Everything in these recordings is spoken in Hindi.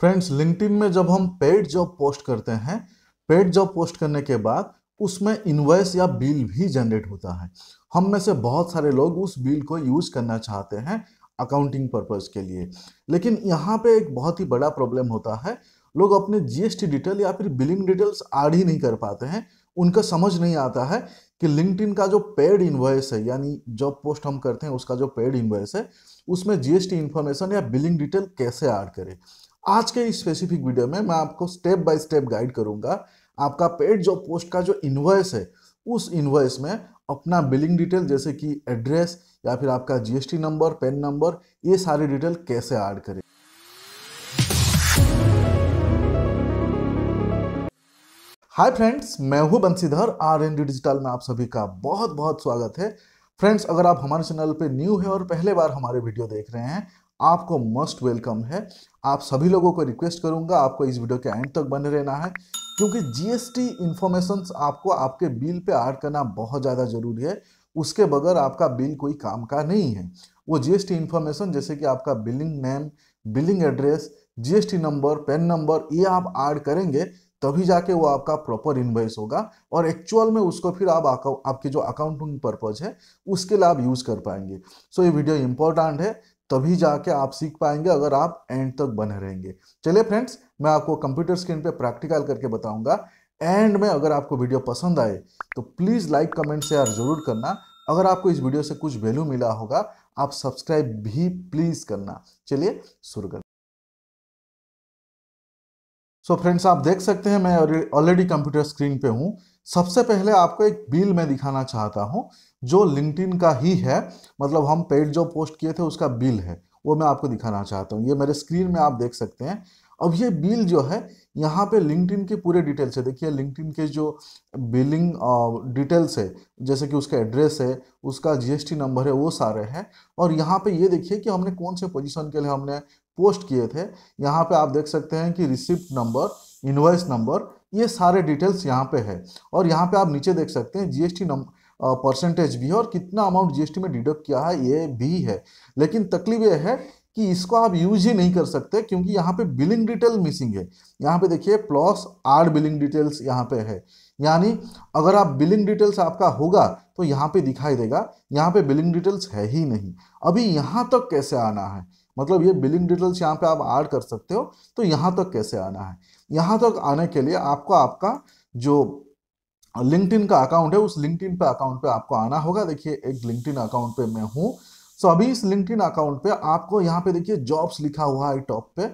फ्रेंड्स लिंक्डइन में जब हम पेड जॉब पोस्ट करते हैं पेड जॉब पोस्ट करने के बाद उसमें इन्वॉइस या बिल भी जनरेट होता है हम में से बहुत सारे लोग उस बिल को यूज़ करना चाहते हैं अकाउंटिंग पर्पज़ के लिए लेकिन यहाँ पे एक बहुत ही बड़ा प्रॉब्लम होता है लोग अपने जीएसटी डिटेल या फिर बिलिंग डिटेल्स ऐड ही नहीं कर पाते हैं उनका समझ नहीं आता है कि लिंक्डइन का जो पेड इन्वॉइस है यानी जॉब पोस्ट हम करते हैं उसका जो पेड इन्वॉइस है उसमें जीएसटी इन्फॉर्मेशन या बिलिंग डिटेल कैसे ऐड करें आज के इस स्पेसिफिक वीडियो में मैं आपको स्टेप बाय स्टेप गाइड करूंगा आपका पेड जॉब पोस्ट का जो इन्वॉइस है उस इन्वॉइस में अपना बिलिंग डिटेल जैसे कि एड्रेस या फिर आपका जीएसटी नंबर पेन नंबर ये सारे डिटेल कैसे ऐड करें हाय फ्रेंड्स मैं हूं बंसीधर आर एन डिजिटल में आप सभी का बहुत बहुत स्वागत है फ्रेंड्स अगर आप हमारे चैनल पे न्यू है और पहले बार हमारे वीडियो देख रहे हैं आपको मोस्ट वेलकम है आप सभी लोगों को रिक्वेस्ट करूंगा आपको इस वीडियो के एंड तक बने रहना है क्योंकि जीएसटी इन्फॉर्मेशन आपको आपके बिल पे ऐड करना बहुत ज़्यादा ज़रूरी है उसके बगैर आपका बिल कोई काम का नहीं है वो जीएसटी इन्फॉर्मेशन जैसे कि आपका billing name billing address GST number PAN number ये आप ऐड करेंगे तभी जाके वो आपका प्रॉपर इन्वॉइस होगा और एक्चुअल में उसको फिर आप आपके जो अकाउंटिंग पर्पज है उसके लिए आप यूज़ कर पाएंगे सो so, ये वीडियो इंपॉर्टेंट है तभी जाके आप सीख पाएंगे अगर आप एंड तक बने रहेंगे चलिए फ्रेंड्स मैं आपको कंप्यूटर स्क्रीन पे प्रैक्टिकल करके बताऊंगा एंड में अगर आपको वीडियो पसंद आए तो प्लीज़ लाइक कमेंट शेयर जरूर करना अगर आपको इस वीडियो से कुछ वैल्यू मिला होगा आप सब्सक्राइब भी प्लीज़ करना चलिए शुरू कर सो फ्रेंड्स आप देख सकते हैं मैं ऑलरेडी कंप्यूटर स्क्रीन पे हूँ सबसे पहले आपको एक बिल मैं दिखाना चाहता हूँ जो लिंक्डइन का ही है मतलब हम पेड जॉब पोस्ट किए थे उसका बिल है वो मैं आपको दिखाना चाहता हूँ ये मेरे स्क्रीन में आप देख सकते हैं अब ये बिल जो है यहाँ पे लिंक्डइन के पूरे डिटेल्स है देखिए लिंक्डइन के जो बिलिंग डिटेल्स है जैसे कि उसका एड्रेस है उसका जीएसटी नंबर है वो सारे हैं और यहाँ पे ये देखिए कि हमने कौन से पोजीशन के लिए हमने पोस्ट किए थे यहाँ पे आप देख सकते हैं कि रिसिप्ट नंबर इन्वॉइस नंबर ये सारे डिटेल्स यहाँ पे है और यहाँ पे आप नीचे देख सकते हैं जीएसटी नंबर परसेंटेज भी है और कितना अमाउंट जीएसटी में डिडक्ट किया है ये भी है लेकिन तकलीफ ये है कि इसको आप यूज ही नहीं कर सकते क्योंकि यहाँ पे बिलिंग डिटेल मिसिंग है यहाँ पे देखिए प्लस आर बिलिंग डिटेल्स यहाँ पे है यानी अगर आप बिलिंग डिटेल्स आपका होगा तो यहाँ पे दिखाई देगा यहाँ पे बिलिंग डिटेल्स है ही नहीं अभी यहाँ तक तो कैसे आना है मतलब ये बिलिंग डिटेल्स यहाँ पे आप ऐड कर सकते हो तो यहाँ तक तो कैसे आना है यहाँ तक तो आने के लिए आपको आपका जो लिंक्डइन का अकाउंट है उस लिंक्डइन पे अकाउंट पे आपको आना होगा देखिए एक लिंक्डइन अकाउंट पे मैं हूँ सो so, अभी इस लिंक्डइन अकाउंट पे आपको यहाँ पे देखिए जॉब्स लिखा हुआ है टॉप पे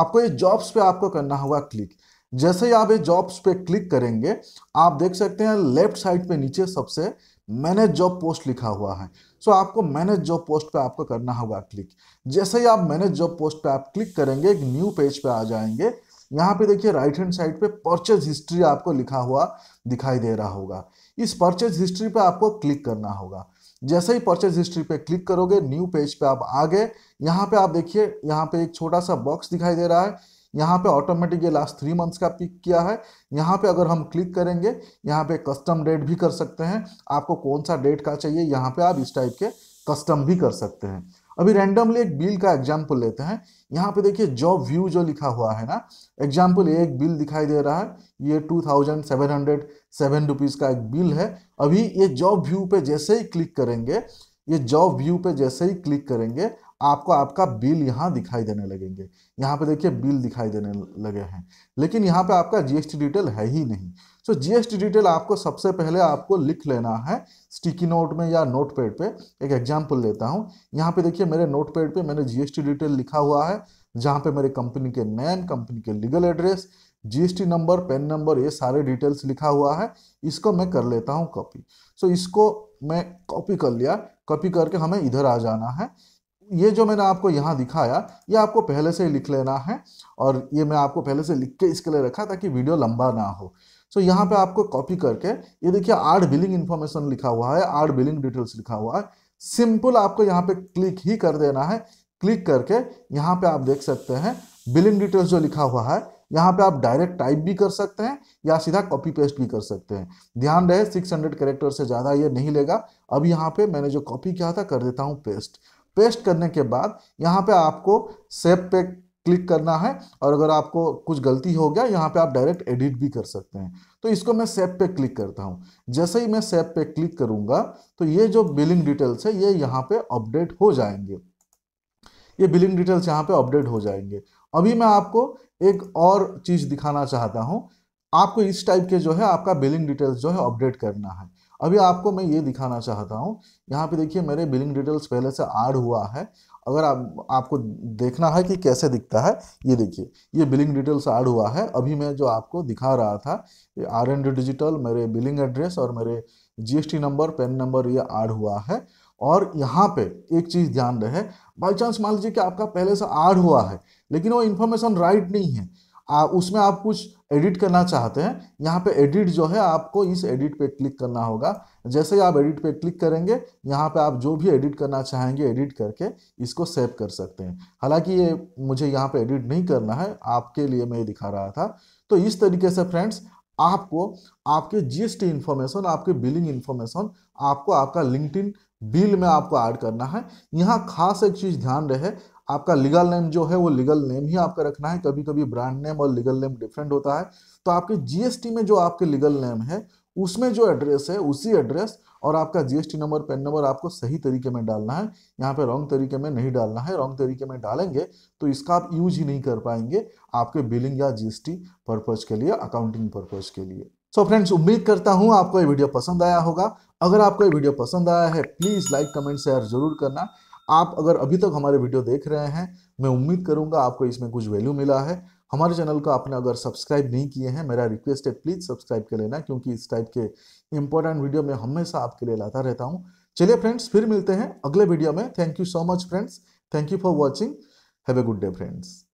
आपको ये जॉब्स पे आपको करना होगा क्लिक जैसे ही आप ये जॉब्स पे क्लिक करेंगे आप देख सकते हैं लेफ्ट साइड पे नीचे सबसे मैनेज जॉब पोस्ट लिखा हुआ है सो so, आपको मैनेज जॉब पोस्ट पे आपको करना होगा क्लिक जैसे ही आप मैनेज जॉब पोस्ट पे आप क्लिक करेंगे एक न्यू पेज पे आ जाएंगे यहाँ पे देखिए राइट हैंड साइड पे परचेज हिस्ट्री आपको लिखा हुआ दिखाई दे रहा होगा इस परचेज हिस्ट्री पे आपको क्लिक करना होगा जैसे ही परचेज हिस्ट्री पे क्लिक करोगे न्यू पेज पे आप आ गए यहाँ पे आप देखिए यहाँ पे एक छोटा सा बॉक्स दिखाई दे रहा है यहाँ पे ऑटोमेटिक ये लास्ट थ्री मंथ्स का पिक किया है यहाँ पे अगर हम क्लिक करेंगे यहाँ पे कस्टम डेट भी कर सकते हैं आपको कौन सा डेट का चाहिए यहाँ पे आप इस टाइप के कस्टम भी कर सकते हैं अभी रैंडमली एक बिल का एग्जाम्पल लेते हैं यहाँ पे देखिए जॉब व्यू जो लिखा हुआ है ना एग्जाम्पल ये एक बिल दिखाई दे रहा है ये two thousand seven hundred seven rupees का एक बिल है अभी ये जॉब व्यू पे जैसे ही क्लिक करेंगे ये जॉब व्यू पे जैसे ही क्लिक करेंगे आपको आपका बिल यहाँ दिखाई देने लगेंगे यहाँ पे देखिए बिल दिखाई देने लगे हैं लेकिन यहाँ पे आपका जीएसटी डिटेल है ही नहीं सो जीएसटी डिटेल आपको सबसे पहले आपको लिख लेना है स्टिकी नोट में या नोट पैड पर एक एग्जाम्पल लेता हूँ यहाँ पे देखिए मेरे नोट पैड पर मैंने जीएसटी डिटेल लिखा हुआ है जहाँ पे मेरे कंपनी के नेम कंपनी के legal address GST number PAN number ये सारे डिटेल्स लिखा हुआ है इसको मैं कर लेता हूँ कॉपी सो so, इसको मैं कॉपी कर लिया कॉपी करके हमें इधर आ जाना है ये जो मैंने आपको यहाँ दिखाया ये आपको पहले से लिख लेना है और ये मैं आपको पहले से लिख के इसके लिए रखा ताकि वीडियो लंबा ना हो सो so, यहाँ पे आपको कॉपी करके ये देखिए आर्ड बिलिंग इन्फॉर्मेशन लिखा हुआ है आर्ड बिलिंग डिटेल्स लिखा हुआ है सिंपल आपको यहाँ पे क्लिक ही कर देना है क्लिक करके यहाँ पे आप देख सकते हैं बिलिंग डिटेल्स जो लिखा हुआ है यहाँ पे आप डायरेक्ट टाइप भी कर सकते हैं या सीधा कॉपी पेस्ट भी कर सकते हैं ध्यान रहे 600 कैरेक्टर से ज़्यादा ये नहीं लेगा अब यहाँ पे मैंने जो कॉपी किया था कर देता हूँ पेस्ट पेस्ट करने के बाद यहाँ पे आपको सेप पे क्लिक करना है और अगर आपको कुछ गलती हो गया यहाँ पे आप डायरेक्ट एडिट भी कर सकते हैं तो इसको मैं सेप पे क्लिक करता हूँ जैसे ही मैं सेप पे क्लिक करूँगा तो ये जो बिलिंग डिटेल्स है ये यहाँ पे अपडेट हो जाएंगे ये बिलिंग डिटेल्स यहाँ पे अपडेट हो जाएंगे अभी मैं आपको एक और चीज़ दिखाना चाहता हूँ आपको इस टाइप के जो है आपका बिलिंग डिटेल्स जो है अपडेट करना है अभी आपको मैं ये दिखाना चाहता हूँ यहाँ पे देखिए मेरे बिलिंग डिटेल्स पहले से ऐड हुआ है अगर आप आपको देखना है कि कैसे दिखता है ये देखिए ये बिलिंग डिटेल्स ऐड हुआ है अभी मैं जो आपको दिखा रहा था आर एन डी डिजिटल मेरे बिलिंग एड्रेस और मेरे जीएसटी नंबर पेन नंबर ये ऐड हुआ है और यहाँ पे एक चीज़ ध्यान रहे बाई चांस मान लीजिए कि आपका पहले से ऐड हुआ है लेकिन वो इन्फॉर्मेशन राइट नहीं है आ, उसमें आप कुछ एडिट करना चाहते हैं यहाँ पे एडिट जो है आपको इस एडिट पे क्लिक करना होगा जैसे ही आप एडिट पे क्लिक करेंगे यहाँ पे आप जो भी एडिट करना चाहेंगे एडिट करके इसको सेव कर सकते हैं हालांकि ये मुझे यहाँ पे एडिट नहीं करना है आपके लिए मैं दिखा रहा था तो इस तरीके से फ्रेंड्स आपको आपके जी एस टी इन्फॉर्मेशन आपके बिलिंग इन्फॉर्मेशन आपको आपका इन बिल में आपको ऐड करना है यहाँ खास एक चीज़ ध्यान रहे आपका लीगल नेम जो है वो लीगल नेम ही आपका रखना है कभी कभी ब्रांड नेम और लीगल नेम डिफरेंट होता है तो आपके जीएसटी में जो आपके लीगल नेम है उसमें जो एड्रेस है उसी एड्रेस और आपका जीएसटी नंबर पेन नंबर आपको सही तरीके में डालना है यहाँ पे रॉन्ग तरीके में नहीं डालना है रॉन्ग तरीके में डालेंगे तो इसका आप यूज ही नहीं कर पाएंगे आपके बिलिंग या जीएसटी पर्पज के लिए अकाउंटिंग पर्पज के लिए सो फ्रेंड्स उम्मीद करता हूँ आपको ये वीडियो पसंद आया होगा अगर आपको ये वीडियो पसंद आया है प्लीज़ लाइक कमेंट शेयर जरूर करना आप अगर अभी तक हमारे वीडियो देख रहे हैं मैं उम्मीद करूंगा आपको इसमें कुछ वैल्यू मिला है हमारे चैनल को आपने अगर सब्सक्राइब नहीं किए हैं मेरा रिक्वेस्ट है प्लीज़ सब्सक्राइब कर लेना क्योंकि इस टाइप के इंपॉर्टेंट वीडियो मैं हमेशा आपके लिए लाता रहता हूँ चलिए फ्रेंड्स फिर मिलते हैं अगले वीडियो में thank you so much friends thank you for watching have a good day friends